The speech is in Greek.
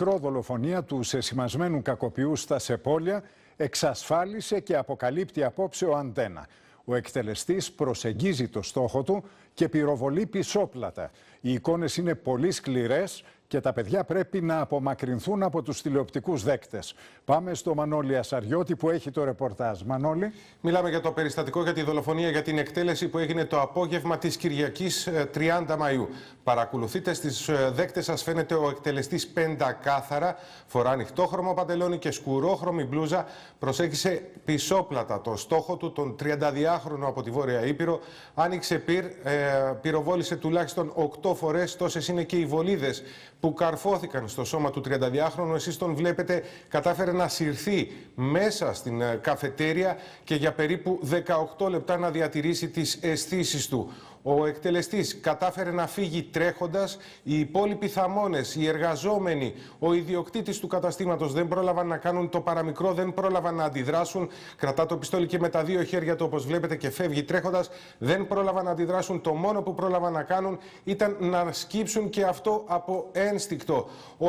μικρό δολοφονία του σεσημασμένου κακοποιού στα Σεπόλια εξασφάλισε και αποκαλύπτει απόψε ο Αντένα. Ο εκτελεστής προσεγγίζει το στόχο του και πυροβολεί πισόπλατα. Οι εικόνες είναι πολύ σκληρές και τα παιδιά πρέπει να απομακρυνθούν από τους τηλεοπτικούς δέκτες. Πάμε στο Μανώλη Ασαριώτη που έχει το ρεπορτάζ. Μανώλη. Μιλάμε για το περιστατικό για τη δολοφονία για την εκτέλεση που έγινε το απόγευμα της Κυριακής 30 ε, Μαου. Παρακολουθείτε στις ε, δέκτες, σας φαίνεται ο εκτελεστής πεντακάθαρα, φορά ανοιχτόχρωμο παντελόνι και σκουρόχρωμη μπλούζα, προσέγγισε πισόπλατα το στόχο του, τον 32χρονο από τη Βόρεια Ήπειρο, άνοιξε πυρ, ε, πυροβόλησε τουλάχιστον 8 φορές, τόσες είναι και οι βολίδες που καρφώθηκαν στο σώμα του 32χρονου. Εσείς τον βλέπετε, κατάφερε να συρθεί μέσα στην ε, καφετέρια και για περίπου 18 λεπτά να διατηρήσει τις αισθήσεις του. Ο εκτελεστής κατάφερε να φύγει τρέχοντας. Οι υπόλοιποι θαμώνες, οι εργαζόμενοι, ο ιδιοκτήτης του καταστήματος δεν πρόλαβαν να κάνουν το παραμικρό, δεν πρόλαβαν να αντιδράσουν. Κρατά το πιστόλι και με τα δύο χέρια του, όπως βλέπετε, και φεύγει τρέχοντας. Δεν πρόλαβαν να αντιδράσουν. Το μόνο που πρόλαβαν να κάνουν ήταν να σκύψουν και αυτό από ένστικτο.